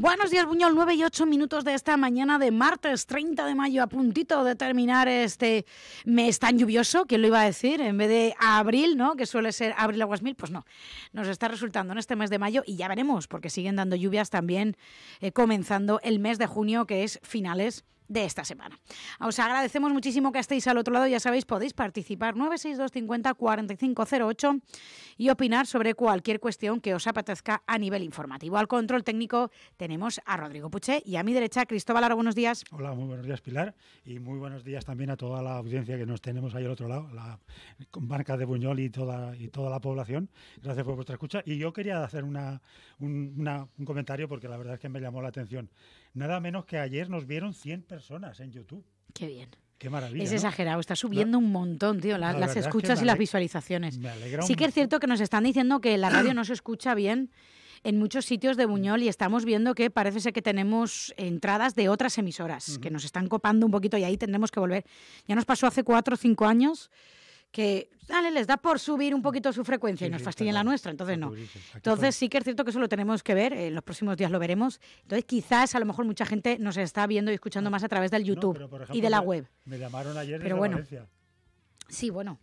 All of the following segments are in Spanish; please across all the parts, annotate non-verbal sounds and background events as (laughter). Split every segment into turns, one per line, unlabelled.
Buenos días, Buñol. 9 y 8 minutos de esta mañana de martes 30 de mayo, a puntito de terminar este mes tan lluvioso, que lo iba a decir, en vez de abril, ¿no? Que suele ser abril aguas mil, pues no. Nos está resultando en este mes de mayo y ya veremos, porque siguen dando lluvias también eh, comenzando el mes de junio, que es finales de esta semana. Os agradecemos muchísimo que estéis al otro lado, ya sabéis, podéis participar 96250 4508 y opinar sobre cualquier cuestión que os apetezca a nivel informativo. Al control técnico tenemos a Rodrigo Puché y a mi derecha Cristóbal Aro, buenos días.
Hola, muy buenos días Pilar y muy buenos días también a toda la audiencia que nos tenemos ahí al otro lado, la marca de Buñol y toda, y toda la población. Gracias por vuestra escucha y yo quería hacer una, un, un comentario porque la verdad es que me llamó la atención. Nada menos que ayer nos vieron 100 personas en YouTube. Qué bien. Qué maravilla. Es exagerado, está subiendo un
montón, tío, las escuchas y las visualizaciones. Me alegra sí que es cierto que nos están diciendo que la radio no se escucha bien en muchos sitios de mm. Buñol y estamos viendo que parece ser que tenemos entradas de otras emisoras que nos están copando un poquito y ahí tendremos que volver. Ya nos pasó hace cuatro o cinco años que les da por subir un poquito su frecuencia y nos fastidien la nuestra, entonces no. Entonces sí que es cierto que eso lo tenemos que ver, en eh, los próximos días lo veremos. Entonces quizás a lo mejor mucha gente nos está viendo y escuchando ah, más a través del YouTube y de la web. Me llamaron ayer de la bueno, Sí, bueno,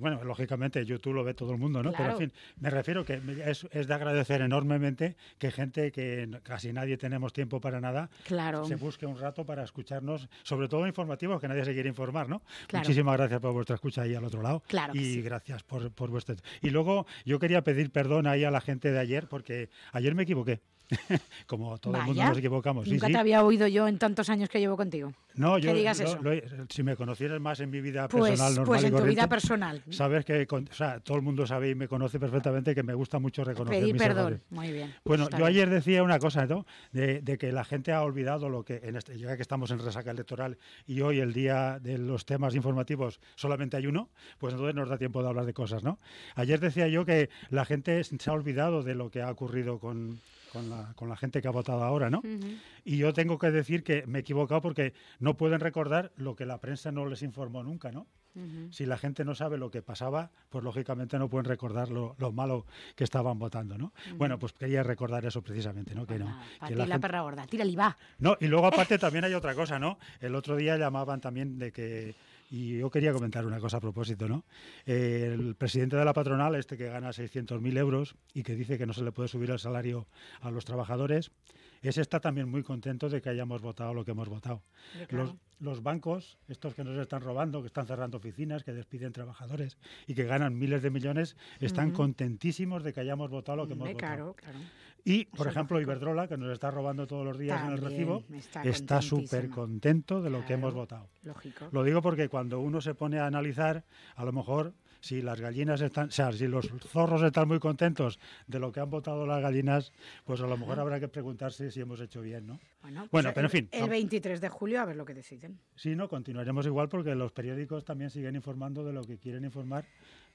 Bueno, lógicamente, YouTube lo ve todo el mundo, ¿no? Pero en fin, me refiero que es, de agradecer enormemente que gente que casi nadie tenemos tiempo para nada claro. se busque un rato para escucharnos, sobre todo informativos, que nadie se quiere informar, ¿no? Muchísimas gracias por vuestra escucha ahí al otro lado. Claro. Y gracias por, por Y luego yo quería pedir perdón ahí a la gente de ayer, porque ayer me equivoqué. (laughs) Como todo el mundo nos equivocamos. nunca te había
oído yo en tantos años que llevo contigo. No, yo.
si me conocieras más en mi vida pues, personal, pues normal Pues en tu vida personal. Sabes que todo el mundo sabe y me conoce perfectamente que me gusta mucho reconocer Pedí perdón. Muy bien. Bueno, yo ayer decía una cosa, ¿no? De, que la gente ha olvidado lo que, en este, ya que estamos en resaca electoral y hoy el día de los temas informativos solamente hay uno, pues entonces nos da tiempo de hablar de cosas, ¿no? Ayer decía yo que la gente se ha olvidado de lo que ha ocurrido con con la, gente que ha votado ahora, ¿no? Y yo tengo que decir que me he equivocado porque no pueden recordar lo que la prensa no les informó nunca, ¿no? Si la gente no sabe lo que pasaba, pues lógicamente no pueden recordar lo, malo que estaban votando, ¿no? Bueno, pues quería recordar eso precisamente, ¿no? Que no. la, perra
gorda, tírale va.
No, y luego aparte (laughs) también hay otra cosa, ¿no? El otro día llamaban también de que y yo quería comentar una cosa a propósito, ¿no? el presidente de la patronal, este que gana 600.000 euros y que dice que no se le puede subir el salario a los trabajadores, ese está también muy contento de que hayamos votado lo que hemos votado. Los, bancos, estos que nos están robando, que están cerrando oficinas, que despiden trabajadores y que ganan miles de millones, están contentísimos de que hayamos votado lo que hemos votado. Y, por ejemplo, Iberdrola, que nos está robando todos los días en el recibo, está súper contento de lo que hemos votado. Lo digo porque cuando uno se pone a analizar, a lo mejor si las gallinas están, o sea, los zorros están muy contentos de lo que han votado las gallinas, pues a lo mejor habrá que preguntarse si hemos hecho bien, ¿no?
Bueno, pues pero en fin. El 23 de julio a ver lo que deciden.
Sí, no, continuaremos igual porque los periódicos también siguen informando de lo que quieren informar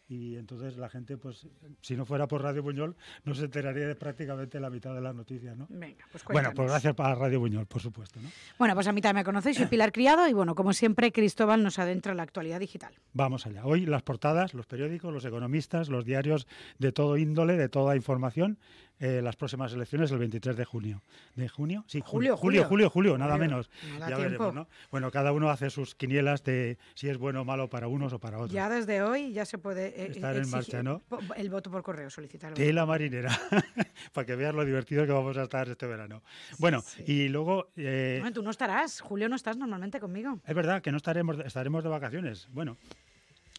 y entonces la gente, pues, si no fuera por Radio Buñol, no se enteraría de prácticamente la mitad de las noticias, ¿no? Pues bueno, pues gracias para Radio Buñol, por supuesto,
Bueno, pues a mitad me conocéis, soy Pilar Criado y bueno, como siempre, Cristóbal nos adentra en la actualidad digital.
Vamos allá. Hoy las portadas, los periódicos, los economistas, los diarios de todo índole, de toda información, eh, las próximas elecciones el 23 de junio. ¿De junio? Sí, julio, julio, julio, julio, nada menos. ya veremos, ¿no? Bueno, cada uno hace sus quinielas de si es bueno o malo para unos o para otros. Ya
desde hoy ya se puede eh, estar en marcha, ¿no? El voto por correo, solicitarlo. Y
la marinera, (laughs) para que veas lo divertido que vamos a estar este verano. bueno, y luego. Eh,
tú no estarás, Julio, no estás normalmente conmigo.
Es verdad que no estaremos, estaremos de vacaciones. Bueno.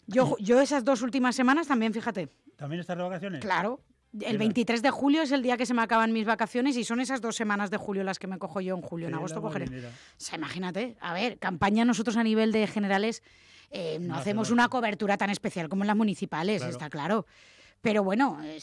Yo, yo esas dos últimas semanas también, fíjate. ¿También estás de vacaciones? Claro, el 23 de julio es el día que se me acaban mis vacaciones y son esas dos semanas de julio las que me cojo yo en julio. En agosto cogeré. O imagínate, a ver, campaña nosotros a nivel de generales eh, no, hacemos una cobertura tan especial como en las municipales, está claro. Pero bueno, eh,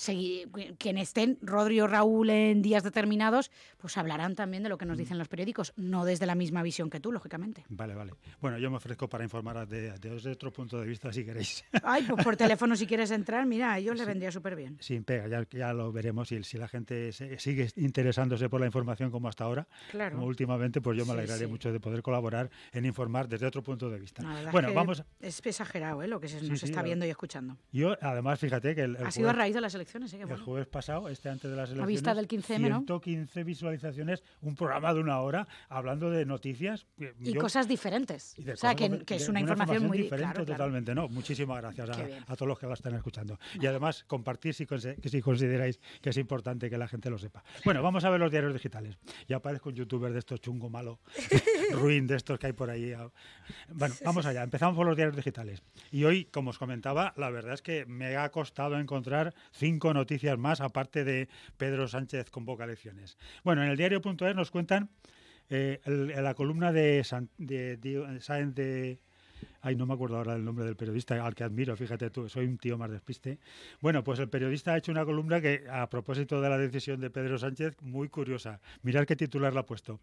quien estén, Rodri o Raúl en días determinados, pues hablarán también de lo que nos mm. dicen los periódicos, no desde la misma visión que tú, lógicamente.
Vale, vale. Bueno, yo me ofrezco para informar desde otro punto de vista si queréis.
(laughs) Ay, pues por teléfono si quieres entrar, mira, yo le vendría súper bien.
Sin pega, ya, ya lo veremos. Y si la gente sigue interesándose por la información como hasta ahora, claro. últimamente, pues yo me alegraré mucho de poder colaborar en informar desde otro punto de vista. Bueno, vamos.
Es exagerado ¿eh? lo que se nos está viendo y escuchando.
Yo, además, fíjate que el ha sido a raíz de las
elecciones. ¿eh? El
jueves pasado, este antes de las elecciones. A vista del 15 115 visualizaciones, un programa de una hora hablando de noticias. Y cosas
diferentes. o sea, que, es una, información, muy diferente. totalmente,
¿no? Muchísimas gracias a, todos los que la están escuchando. Y además, compartir si, si consideráis que es importante que la gente lo sepa. Bueno, vamos a ver los diarios digitales. Ya aparezco un youtuber de estos chungo malo. (laughs) ruin de estos que hay por ahí. Ah, bueno, vamos allá, empezamos por los diarios digitales. Y hoy, como os comentaba, la verdad es que me ha costado encontrar cinco noticias más, aparte de Pedro Sánchez convoca Lecciones. Bueno, en el diario.es nos cuentan eh, la columna de, San, de eh, ay, no me acuerdo ahora del nombre del periodista al que admiro, fíjate tú, soy un tío más despiste. Bueno, pues el periodista ha hecho una columna que, a propósito de la decisión de Pedro Sánchez, muy curiosa. Mirad qué titular la ha puesto.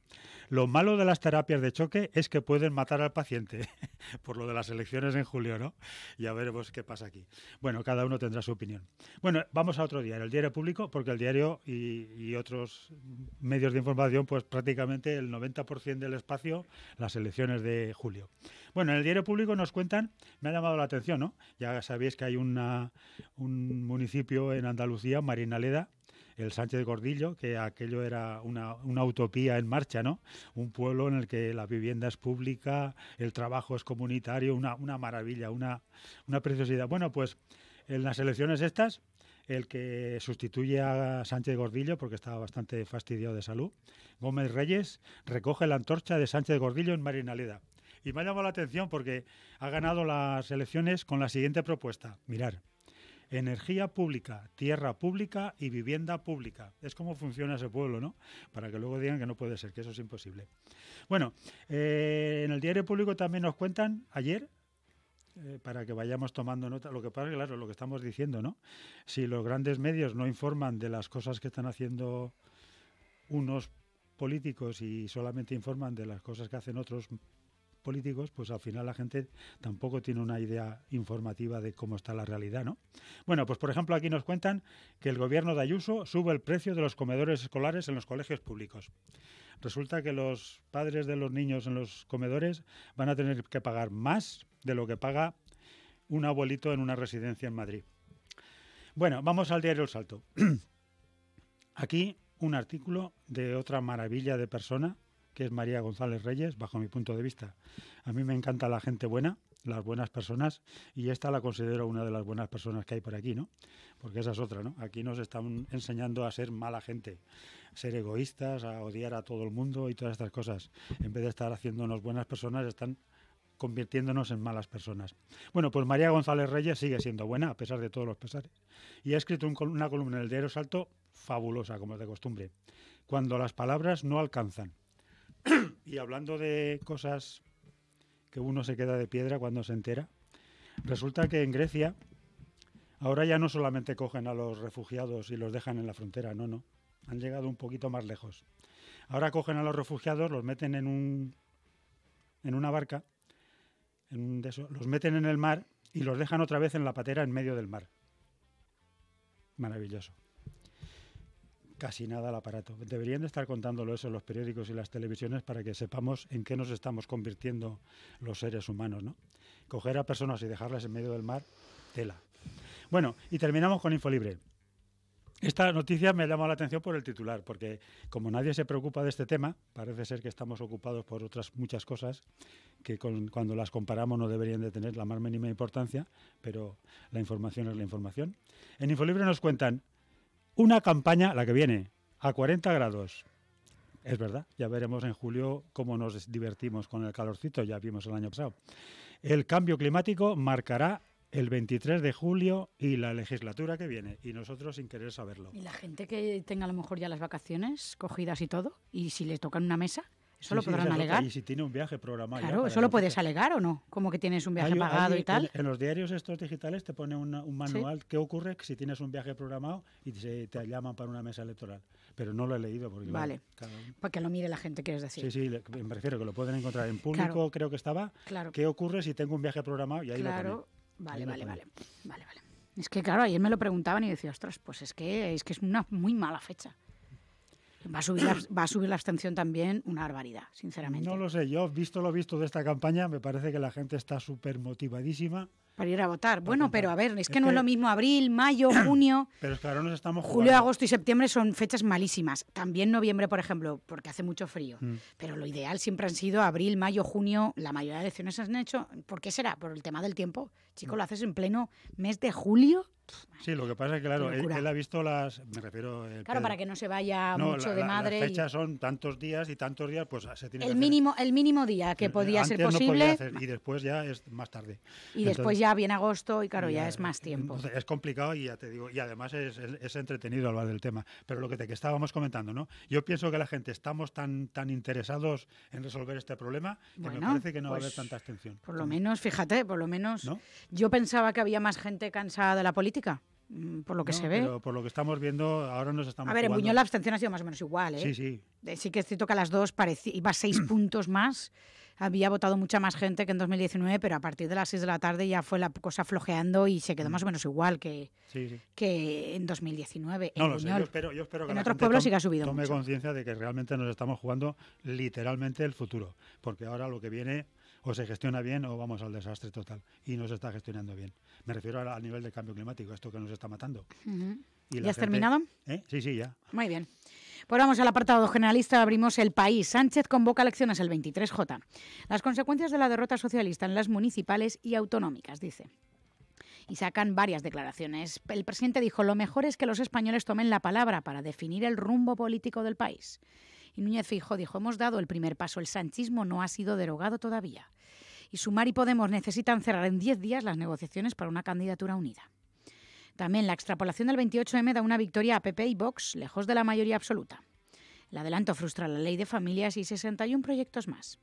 Lo malo de las terapias de choque es que pueden matar al paciente, (laughs) por lo de las elecciones en julio, ¿no? Ya veremos pues, qué pasa aquí. Bueno, cada uno tendrá su opinión. Bueno, vamos a otro diario, el diario público, porque el diario y otros medios de información, pues prácticamente el 90% del espacio, las elecciones de julio. Bueno, en el diario público nos cuentan, me ha llamado la atención, Ya sabéis que hay un municipio en Andalucía, Marinaleda, el Sánchez Gordillo, que aquello era una, utopía en marcha, ¿no? Un pueblo en el que la vivienda es pública, el trabajo es comunitario, una, maravilla, una, una preciosidad. Bueno, pues en las elecciones estas, el que sustituye a Sánchez Gordillo, porque estaba bastante fastidiado de salud, Gómez Reyes, recoge la antorcha de Sánchez Gordillo en Marinaleda. Y me ha llamado la atención porque ha ganado las elecciones con la siguiente propuesta. Mirar, energía pública, tierra pública y vivienda pública. Es como funciona ese pueblo, ¿no? Para que luego digan que no puede ser, que eso es imposible. Bueno, eh, en el diario público también nos cuentan ayer eh, para que vayamos tomando nota. Lo que pasa es claro, lo que estamos diciendo, ¿no? Si los grandes medios no informan de las cosas que están haciendo unos políticos y solamente informan de las cosas que hacen otros políticos, pues al final la gente tampoco tiene una idea informativa de cómo está la realidad, ¿no? Bueno, pues por ejemplo aquí nos cuentan que el gobierno de Ayuso sube el precio de los comedores escolares en los colegios públicos. Resulta que los padres de los niños en los comedores van a tener que pagar más de lo que paga un abuelito en una residencia en Madrid. Bueno, vamos al diario El Salto. (clears throat) Aquí un artículo de otra maravilla de persona, que es María González Reyes, bajo mi punto de vista. A mí me encanta la gente buena, las buenas personas, y esta la considero una de las buenas personas que hay por aquí, ¿no? Porque esa es otra, ¿no? Aquí nos están enseñando a ser mala gente, a ser egoístas, a odiar a todo el mundo y todas estas cosas. En vez de estar haciéndonos buenas personas, están convirtiéndonos en malas personas. Bueno, pues María González Reyes sigue siendo buena, a pesar de todos los pesares. Y ha escrito una columna en el diario Salto fabulosa, como es de costumbre. Cuando las palabras no alcanzan. Y hablando de cosas que uno se queda de piedra cuando se entera, resulta que en Grecia ahora ya no solamente cogen a los refugiados y los dejan en la frontera, no, no. Han llegado un poquito más lejos. Ahora cogen a los refugiados, los meten en un en una barca, los meten en el mar y los dejan otra vez en la patera en medio del mar. Maravilloso casi nada al aparato. Deberían de estar contándolo eso los periódicos y las televisiones para que sepamos en qué nos estamos convirtiendo los seres humanos, ¿no? Coger a personas y dejarlas en medio del mar, tela. Bueno, y terminamos con Infolibre. Esta noticia me ha la atención por el titular, porque como nadie se preocupa de este tema, parece ser que estamos ocupados por otras muchas cosas que cuando las comparamos no deberían de tener la más mínima importancia, pero la información es la información. En Infolibre nos cuentan una campaña, la que viene, a 40 grados. Es verdad, ya veremos en julio cómo nos divertimos con el calorcito, ya vimos el año pasado. El cambio climático marcará el 23 de julio y la legislatura que viene, y nosotros sin querer saberlo. ¿Y la gente
que tenga a lo mejor ya las vacaciones cogidas y todo? ¿Y si le tocan una mesa? Eso alegar. Y si
tiene un viaje programado. Claro, eso
puedes alegar o no, como que tienes un viaje pagado y tal. En,
los diarios estos digitales te pone un manual. ¿Qué ocurre si tienes un viaje programado y te, llaman para una mesa electoral? Pero no lo he leído porque. Vale. Claro.
Para que lo mire la gente, quieres decir. Sí,
sí, me refiero que lo pueden encontrar en público, creo que estaba. Claro. ¿Qué ocurre si tengo un viaje programado y claro.
Vale, vale, vale,
vale, vale,
vale. Es que claro, ayer me lo preguntaban y decía, ostras, pues es que es que es una muy mala fecha. Va a, subir la, (clears throat) va a subir la abstención también una barbaridad, sinceramente.
No lo sé, yo visto lo visto de esta campaña, me parece que la gente está súper
motivadísima. Para ir a votar. Bueno, pero a ver, es que no es lo mismo abril, mayo, (clears throat) junio. Pero es estamos Julio, agosto y septiembre son fechas malísimas. También noviembre, por ejemplo, porque hace mucho frío. Mm. Pero lo ideal siempre han sido abril, mayo, junio. La mayoría de elecciones se han hecho. ¿Por qué será? ¿Por el tema del tiempo? Chico, mm. lo haces en pleno mes de julio.
Sí, lo que pasa es que, claro, él, ha visto las. Me refiero. Claro, para que
no se vaya mucho de madre. las fechas
son tantos días y tantos días, pues se tiene el que
mínimo El mínimo día que podía ser posible.
y después ya es más tarde.
Y después ya viene agosto y, claro, ya, es más eh, tiempo.
es complicado y ya te digo, y además es, es, entretenido hablar del tema. Pero lo que te que estábamos comentando, ¿no? Yo pienso que la gente estamos tan, tan interesados en resolver este problema que me parece que no va a haber pues, tanta abstención. Por lo
menos, fíjate, por lo menos. Yo pensaba que había más gente cansada de la política Mm, por lo que se ve.
por lo que estamos viendo, ahora nos estamos. A ver, en Buñol la
abstención ha sido más o menos igual, ¿eh? Sí, sí. Sí que es cierto que a las dos parecía, iba seis (clears throat) puntos más. Había votado mucha más gente que en 2019, pero a partir de las seis de la tarde ya fue la cosa flojeando y se quedó mm. más o menos igual que, que en 2019. No en lo sé, yo espero, que en otros pueblos siga subido tome
conciencia de que realmente nos estamos jugando literalmente el futuro, porque ahora lo que viene o se gestiona bien o vamos al desastre total. Y no se está gestionando bien. Me refiero al nivel del cambio climático, esto que nos está matando. ¿Ya has terminado? ¿Eh? Sí, sí, ya.
Muy bien. Pues vamos al apartado generalista, abrimos el país. Sánchez convoca elecciones el 23J. Las consecuencias de la derrota socialista en las municipales y autonómicas, dice y sacan varias declaraciones. El presidente dijo, lo mejor es que los españoles tomen la palabra para definir el rumbo político del país. Y Núñez Fijo dijo, hemos dado el primer paso, el sanchismo no ha sido derogado todavía. Y Sumar y Podemos necesitan cerrar en 10 días las negociaciones para una candidatura unida. También la extrapolación del 28M da una victoria a PP y Vox, lejos de la mayoría absoluta. El adelanto frustra la ley de familias y 61 proyectos más.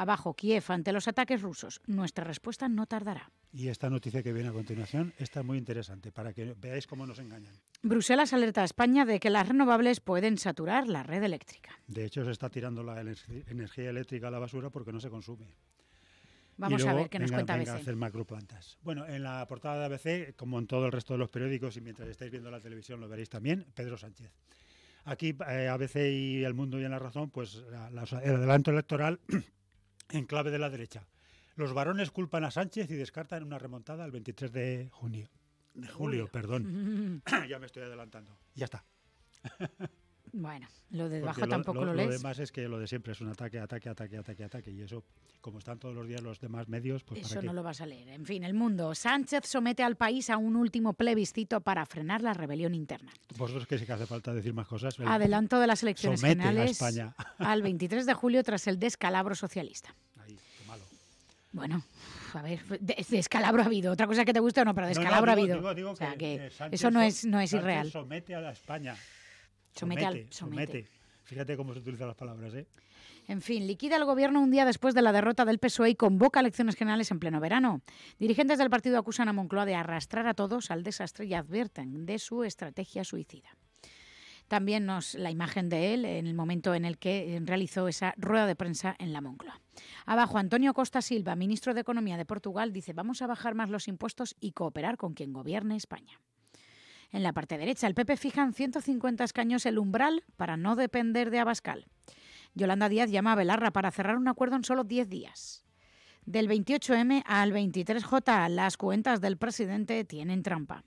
Abajo Kiev ante los ataques rusos. Nuestra respuesta no tardará.
Y esta noticia que viene a continuación está muy interesante para que veáis cómo nos engañan.
Bruselas alerta a España de que las renovables pueden saturar la red eléctrica.
De hecho, se está tirando la energía eléctrica a la basura porque no se consume. Vamos a ver qué nos cuenta ABC. hacer Bueno, en la portada de ABC, como en todo el resto de los periódicos y mientras estáis viendo la televisión lo veréis también, Pedro Sánchez. Aquí eh, ABC y El Mundo y en La Razón, pues el adelanto electoral (clears throat) en clave de la derecha. Los varones culpan a Sánchez y descartan una remontada el 23 de junio. De julio, julio. perdón. (laughs) ya me estoy adelantando. Ya está. (laughs) Bueno, lo de debajo tampoco lo, lo lees. Lo demás es que lo de siempre es un ataque, ataque, ataque, ataque, ataque. Y eso, como están todos los días los demás medios, pues. Eso no lo
vas a leer. En fin, el mundo. Sánchez somete al país a un último plebiscito para frenar la rebelión interna.
Vosotros que sí que hace falta decir más cosas. Adelanto de las elecciones somete España.
al 23 de julio tras el descalabro socialista. Ahí, qué malo. Bueno, a ver, descalabro ha habido. Otra cosa que te guste o no, pero descalabro ha habido. o sea, que, eh, eso no es, no es irreal.
Somete a la España. Somete, Fíjate cómo se utilizan las palabras, ¿eh?
En fin, liquida el gobierno un día después de la derrota del PSOE y convoca elecciones generales en pleno verano. Dirigentes del partido acusan a Moncloa de arrastrar a todos al desastre y advierten de su estrategia suicida también nos la imagen de él en el momento en el que eh, realizó esa rueda de prensa en la Moncloa. Abajo, Antonio Costa Silva, ministro de Economía de Portugal, dice, vamos a bajar más los impuestos y cooperar con quien gobierne España en la parte derecha. El PP fija en 150 escaños el umbral para no depender de Abascal. Yolanda Díaz llama a Belarra para cerrar un acuerdo en solo 10 días. Del 28M al 23J, las cuentas del presidente tienen trampa.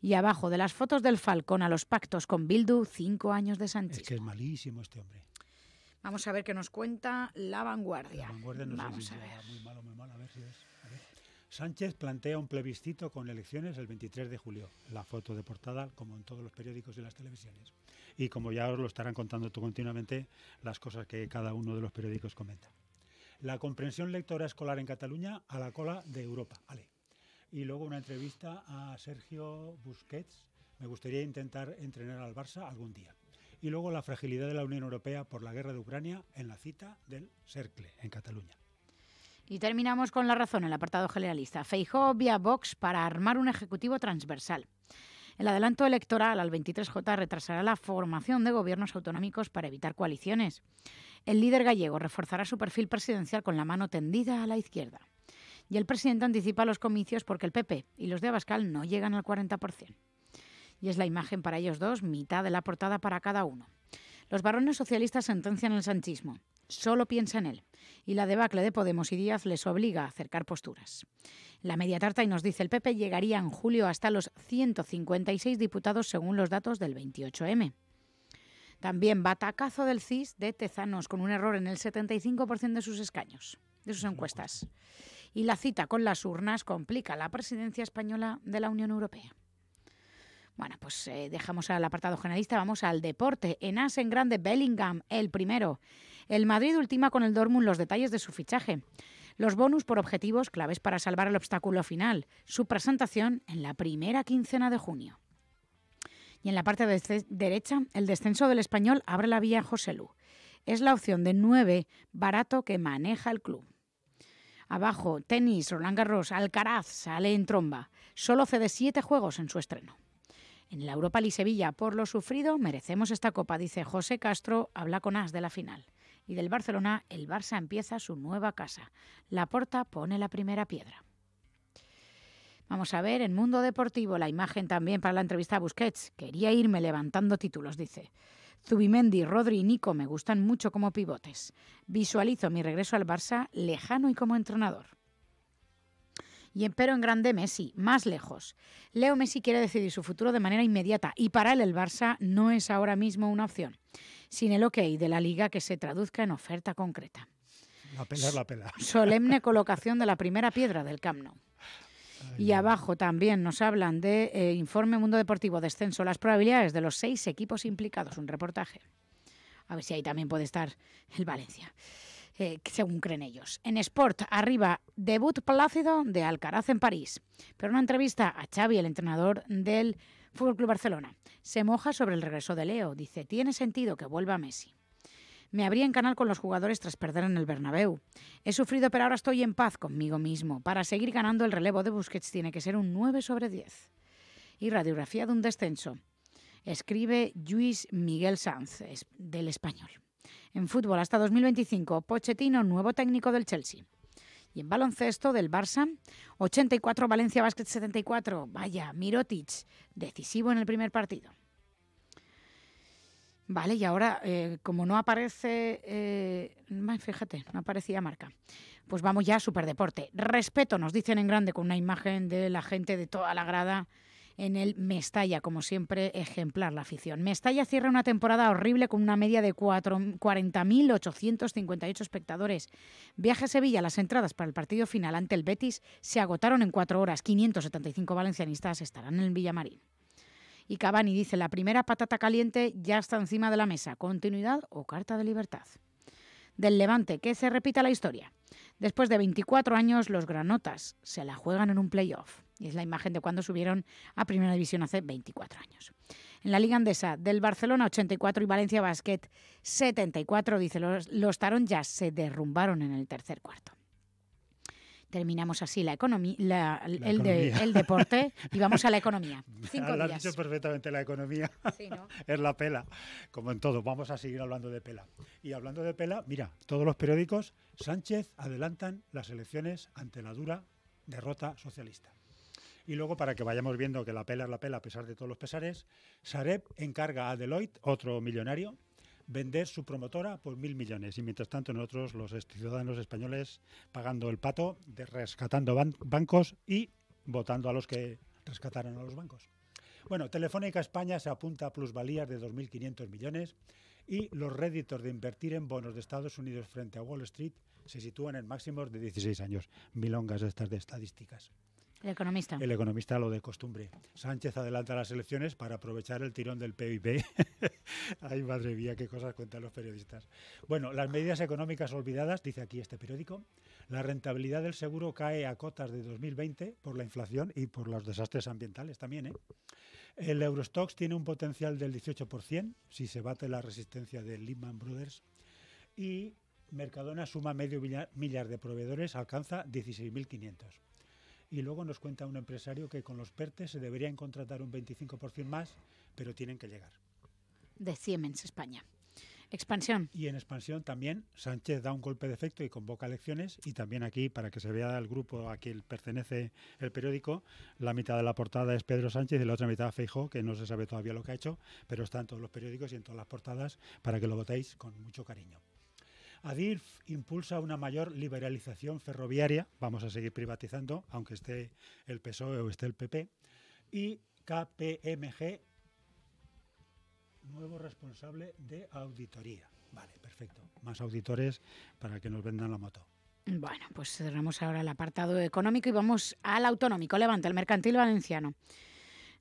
Y abajo, de las fotos del Falcón a los pactos con Bildu, cinco años de Sánchez. Es que es malísimo este hombre. Vamos a ver qué nos cuenta La Vanguardia. Vamos a ver. muy
Sánchez plantea un plebiscito con elecciones el 23 de julio. La foto de portada, como en todos los periódicos y las televisiones. Y como ya os lo estarán contando tú continuamente, las cosas que cada uno de los periódicos comenta. La comprensión lectora escolar en Cataluña a la cola de Europa. Y luego una entrevista a Sergio Busquets. Me gustaría intentar entrenar al Barça algún día. Y luego la fragilidad de la Unión Europea por la guerra de Ucrania en la cita del Cercle, en Cataluña.
Y terminamos con la razón, en el apartado generalista. Feijó vía Vox para armar un ejecutivo transversal. El adelanto electoral al 23J retrasará la formación de gobiernos autonómicos para evitar coaliciones. El líder gallego reforzará su perfil presidencial con la mano tendida a la izquierda. Y el presidente anticipa los comicios porque el PP y los de Abascal no llegan al 40%. Y es la imagen para ellos dos, mitad de la portada para cada uno. Los varones socialistas sentencian el sanchismo solo piensa en él. Y la debacle de Podemos y Díaz les obliga a acercar posturas. La media tarta, y nos dice el PP, llegaría en julio hasta los 156 diputados según los datos del 28M. También batacazo del CIS de Tezanos, con un error en el 75% de sus escaños, de sus encuestas. Y la cita con las urnas complica la presidencia española de la Unión Europea. Bueno, pues eh, dejamos al apartado generalista, vamos al deporte. En As en grande, Bellingham, el primero. El Madrid ultima con el Dortmund los detalles de su fichaje. Los bonus por objetivos claves para salvar el obstáculo final. Su presentación en la primera quincena de junio. Y en la parte derecha, el descenso del español abre la vía a José Lu. Es la opción de nueve, barato que maneja el club. Abajo, tenis, Roland Garros, Alcaraz sale en tromba. Solo cede siete juegos en su estreno. En la Europa League Sevilla, por lo sufrido, merecemos esta copa, dice José Castro, habla con As de la final. Y del Barcelona, el Barça empieza su nueva casa. La Porta pone la primera piedra. Vamos a ver, en Mundo Deportivo, la imagen también para la entrevista a Busquets. Quería irme levantando títulos, dice. Zubimendi, Rodri y Nico me gustan mucho como pivotes. Visualizo mi regreso al Barça lejano y como entrenador y empero en grande Messi, más lejos. Leo Messi quiere decidir su futuro de manera inmediata y para él el Barça no es ahora mismo una opción, sin el ok de la liga que se traduzca en oferta concreta. La pela la pela. Solemne colocación de la primera piedra del Camp Nou. y abajo también nos hablan de eh, Informe Mundo Deportivo Descenso, las probabilidades de los seis equipos implicados, un reportaje. A ver si ahí también puede estar el Valencia. Eh, según creen ellos. En Sport, arriba, debut plácido de Alcaraz en París. Pero una entrevista a Xavi, el entrenador del FC Barcelona. Se moja sobre el regreso de Leo. Dice: Tiene sentido que vuelva Messi. Me abrí en canal con los jugadores tras perder en el Bernabéu. He sufrido, pero ahora estoy en paz conmigo mismo. Para seguir ganando el relevo de Busquets tiene que ser un 9 sobre 10. Y radiografía de un descenso. Escribe Luis Miguel Sanz, del español. En fútbol hasta 2025, Pochettino, nuevo técnico del Chelsea. Y en baloncesto del Barça, 84 Valencia Basket 74. Vaya, Mirotic, decisivo en el primer partido. Vale, y ahora, eh, como no aparece, eh, fíjate, no aparecía marca, pues vamos ya a Superdeporte. Respeto, nos dicen en grande con una imagen de la gente de toda la grada en el Mestalla, como siempre ejemplar la afición. Mestalla cierra una temporada horrible con una media de 40.858 espectadores. Viaje a Sevilla, las entradas para el partido final ante el Betis se agotaron en cuatro horas. 575 valencianistas estarán en el Villamarín. Y Cavani dice, la primera patata caliente ya está encima de la mesa, continuidad o carta de libertad. Del Levante, que se repita la historia. Después de 24 años, los granotas se la juegan en un playoff. Y es la imagen de cuando subieron a Primera División hace 24 años. En la Liga Andesa, del Barcelona 84 y Valencia Basket 74, dice, los, los Tarón ya se derrumbaron en el tercer cuarto terminamos así la economía, el, De, el, deporte (laughs) y vamos a la economía. (laughs) dicho
perfectamente la economía. (laughs) es la pela, como en todo. Vamos a seguir hablando de pela. Y hablando de pela, mira, todos los periódicos, Sánchez adelantan las elecciones ante la dura derrota socialista. Y luego, para que vayamos viendo que la pela es la pela a pesar de todos los pesares, Sareb encarga a Deloitte, otro millonario, vender su promotora por mil millones. Y mientras tanto, nosotros, los ciudadanos españoles, pagando el pato, de rescatando bancos y votando a los que rescataron a los bancos. Bueno, Telefónica España se apunta a plusvalías de 2.500 millones y los réditos de invertir en bonos de Estados Unidos frente a Wall Street se sitúan en máximos de 16 años. Milongas estas de estadísticas. El economista. El economista, lo de costumbre. Sánchez adelanta las elecciones para aprovechar el tirón del PIB. (laughs) Ay, madre mía, qué cosas cuentan los periodistas. Bueno, las medidas económicas olvidadas, dice aquí este periódico. La rentabilidad del seguro cae a cotas de 2020 por la inflación y por los desastres ambientales también. ¿eh? El Eurostox tiene un potencial del 18% si se bate la resistencia de Lehman Brothers. Y Mercadona suma medio millar de proveedores, alcanza 16.500. Y luego nos cuenta un empresario que con los PERTES se deberían contratar un 25% más, pero tienen que llegar.
De Siemens España.
Expansión. Y en expansión también Sánchez da un golpe de efecto y convoca elecciones. Y también aquí, para que se vea el grupo a quien pertenece el periódico, la mitad de la portada es Pedro Sánchez y la otra mitad Feijóo, que no se sabe todavía lo que ha hecho, pero está en todos los periódicos y en todas las portadas para que lo votéis con mucho cariño. Adir, impulsa una mayor liberalización ferroviaria, vamos a seguir privatizando, aunque esté el PSOE o esté el PP, y KPMG, nuevo responsable de auditoría. Vale, perfecto. Más auditores para que nos vendan la moto.
Bueno, pues cerramos ahora el apartado económico y vamos al autonómico. Levanta el mercantil valenciano.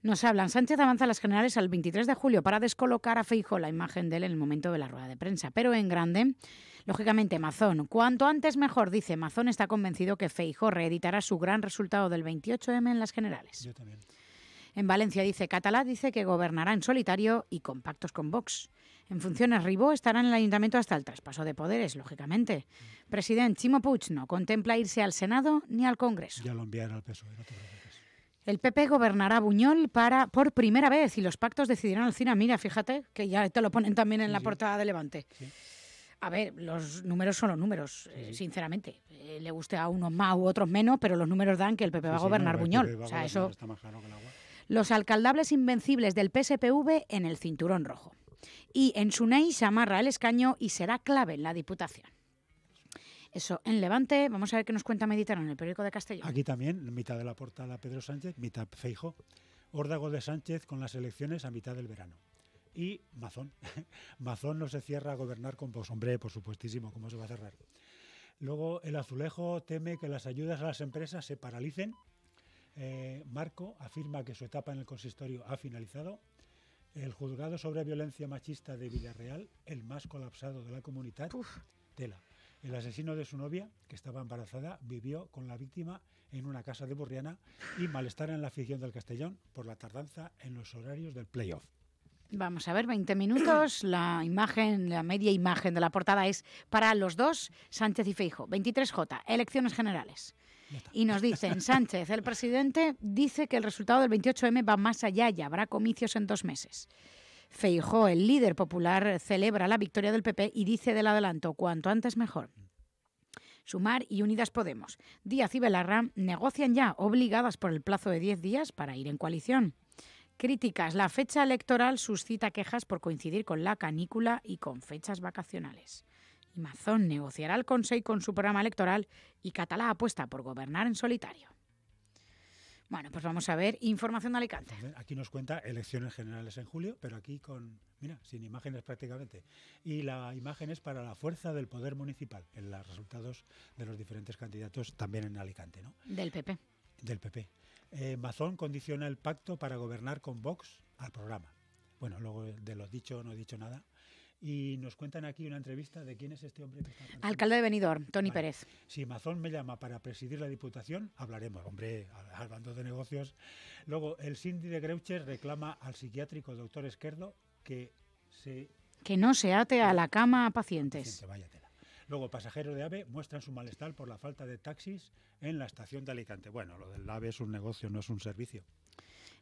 Nos hablan, Sánchez avanza las generales al 23 de julio para descolocar a fijo la imagen de él en el momento de la rueda de prensa, pero en grande Lógicamente, Mazón. Cuanto antes mejor, dice. Mazón está convencido que Feijó reeditará su gran resultado del 28M en las generales. Yo también. En Valencia dice Catalá dice que gobernará en solitario y con pactos con Vox. En funciones Ribó estará en el ayuntamiento hasta el traspaso de poderes, lógicamente. Presidente Chimo Puig no contempla irse al Senado ni al Congreso. Ya lo enviará al PSOE, el PP gobernará Buñol para, por primera vez y los pactos decidirán al Cina. Mira, fíjate que ya te lo ponen también en la portada de Levante. Sí. A ver, los números son los números, eh, sinceramente. Eh, le guste a unos más u otros menos, pero los números dan que el PP va a gobernar Buñol. eso. Los alcaldables invencibles del PSPV en el cinturón rojo. Y en Sunei se amarra el escaño y será clave en la diputación. Eso, en Levante, vamos a ver qué nos cuenta Mediterráneo, en el periódico de Castellón.
Aquí también, mitad de la portada Pedro Sánchez, mitad Feijo. Órdago de Sánchez con las elecciones a mitad del verano y Mazón. (laughs) Mazón no se cierra a gobernar con pos por supuestísimo, ¿cómo se va a cerrar? Luego, el azulejo teme que las ayudas a las empresas se paralicen. Eh, Marco afirma que su etapa en el consistorio ha finalizado. El juzgado sobre violencia machista de Villarreal, el más colapsado de la comunidad, tela. El asesino de su novia, que estaba embarazada, vivió con la víctima en una casa de Burriana y malestar en la afición del Castellón por la tardanza en los horarios del playoff.
Vamos a ver, 20 minutos. La imagen, la media imagen de la portada es para los dos, Sánchez y Feijo. 23J, elecciones generales. Y nos dicen, Sánchez, el presidente dice que el resultado del 28M va más allá y habrá comicios en dos meses. Feijo, el líder popular, celebra la victoria del PP y dice del adelanto, cuanto antes mejor. Sumar y Unidas Podemos. Díaz y Belarra negocian ya, obligadas por el plazo de 10 días para ir en coalición. Críticas. La fecha electoral suscita quejas por coincidir con la canícula y con fechas vacacionales. Y Mazón negociará el Consejo con su programa electoral y Catalá apuesta por gobernar en solitario. Bueno, pues vamos a ver información de Alicante.
Aquí nos cuenta elecciones generales en julio, pero aquí con, mira, sin imágenes prácticamente. Y la imagen es para la fuerza del poder municipal, en los resultados de los diferentes candidatos también en Alicante, ¿no? Del PP. Del PP. Eh, Mazón condiciona el pacto para gobernar con Vox al programa. Bueno, luego de lo dicho no he dicho nada. Y nos cuentan aquí una entrevista de quién es este hombre Alcalde de Benidorm, Tony Pérez. Si Mazón me llama para presidir la Diputación, hablaremos, hombre, al bando de negocios. Luego, el Cindy de Greucher reclama al psiquiátrico doctor Esquerdo que se...
Que no se ate a la cama a pacientes,
váyate. Luego, pasajeros de AVE muestran su malestar por la falta de taxis en la estación de Alicante. Bueno, lo del AVE es un negocio, no es un servicio.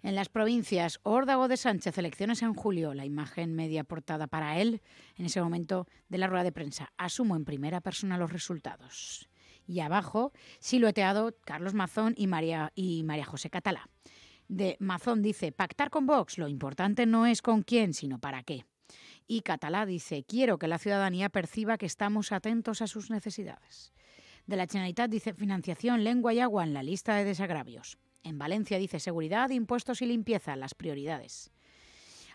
En las provincias, Órdago de Sánchez, elecciones en julio, la imagen media portada para él en ese momento de la rueda de prensa. Asumo en primera persona los resultados. Y abajo, silueteado Carlos Mazón y María, y María José Catalá. De Mazón dice, pactar con Vox, lo importante no es con quién, sino para qué. Y Catalá dice, quiero que la ciudadanía perciba que estamos atentos a sus necesidades. De la Generalitat dice financiación, lengua y agua en la lista de desagravios. En Valencia dice seguridad, impuestos y limpieza, las prioridades.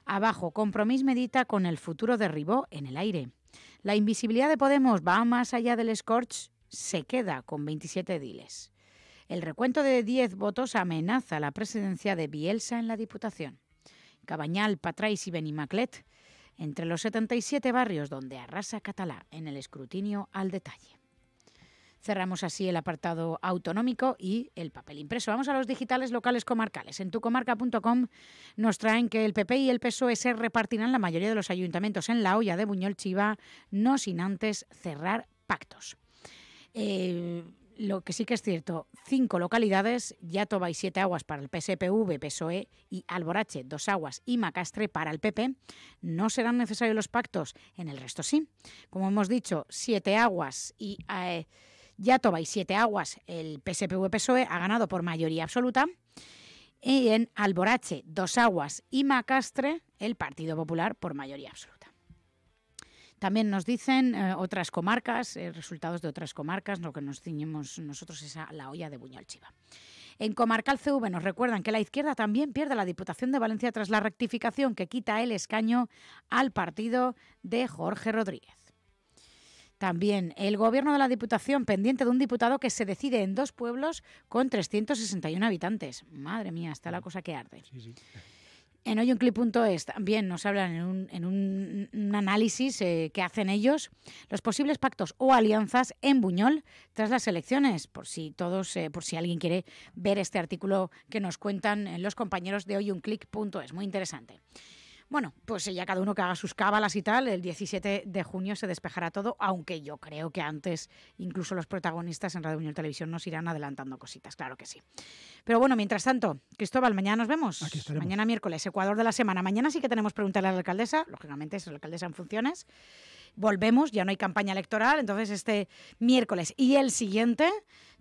Abajo, compromiso medita con el futuro de Ribó en el aire. La invisibilidad de Podemos va más allá del Scorch, se queda con 27 diles. El recuento de 10 votos amenaza la presidencia de Bielsa en la Diputación. Cabañal, Patrais y Benimaclet entre los 77 barrios donde arrasa Catalá en el escrutinio al detalle. Cerramos así el apartado autonómico y el papel impreso. Vamos a los digitales locales comarcales. En tucomarca.com nos traen que el PP y el PSOE se repartirán la mayoría de los ayuntamientos en la olla de Buñol Chiva, no sin antes cerrar pactos. Eh, lo que sí que es cierto, cinco localidades, ya y siete aguas para el PSPV, PSOE y Alborache, dos aguas y Macastre para el PP, no serán necesarios los pactos, en el resto sí. Como hemos dicho, siete aguas y ya eh, Yatoba y siete aguas, el PSPV-PSOE ha ganado por mayoría absoluta. Y en Alborache, dos aguas y Macastre, el Partido Popular por mayoría absoluta. También nos dicen eh, otras comarcas, eh, resultados de otras comarcas, lo que nos ciñemos nosotros es la olla de Buñol Chiva. En Comarcal CV nos recuerdan que la izquierda también pierde la Diputación de Valencia tras la rectificación que quita el escaño al partido de Jorge Rodríguez. También el gobierno de la Diputación pendiente de un diputado que se decide en dos pueblos con 361 habitantes. Madre mía, está la mm. cosa que arde. Sí, en hoyunclip.es también nos hablan en un, análisis eh, que hacen ellos los posibles pactos o alianzas en Buñol tras las elecciones, por si todos, eh, por si alguien quiere ver este artículo que nos cuentan eh, los compañeros de hoyunclip.es, Muy interesante. Bueno, pues ya cada uno que haga sus cábalas y tal, el 17 de junio se despejará todo, aunque yo creo que antes incluso los protagonistas en Radio Unión Televisión nos irán adelantando cositas, claro que sí. Pero bueno, mientras tanto, Cristóbal, mañana nos vemos. mañana miércoles, Ecuador de la semana. Mañana sí que tenemos preguntarle a la alcaldesa, lógicamente es la alcaldesa en funciones. Volvemos, ya no hay campaña electoral, entonces este miércoles y el siguiente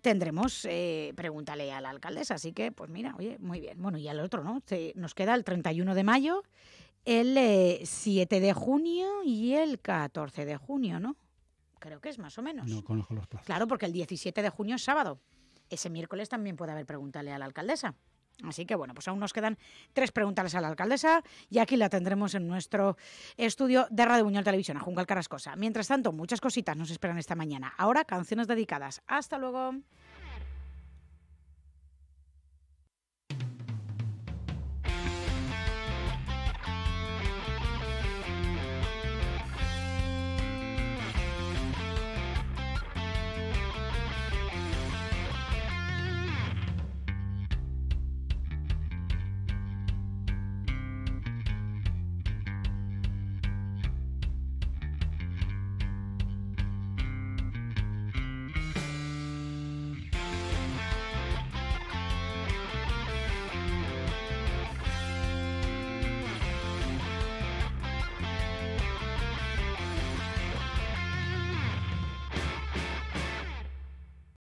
tendremos, eh, pregúntale a la alcaldesa, así que pues mira, oye, muy bien. Bueno, y al otro, ¿no? nos queda el 31 de mayo el 7 eh, de junio y el 14 de junio, ¿no? Creo que es más o menos. No conozco los plazos. Claro, porque el 17 de junio es sábado. Ese miércoles también puede haber preguntarle a la alcaldesa. Así que bueno, pues aún nos quedan tres preguntas a la alcaldesa y aquí la tendremos en nuestro estudio de Radio Buñol Televisión, a Juncal Carrascosa. Mientras tanto, muchas cositas nos esperan esta mañana. Ahora, canciones dedicadas. Hasta luego.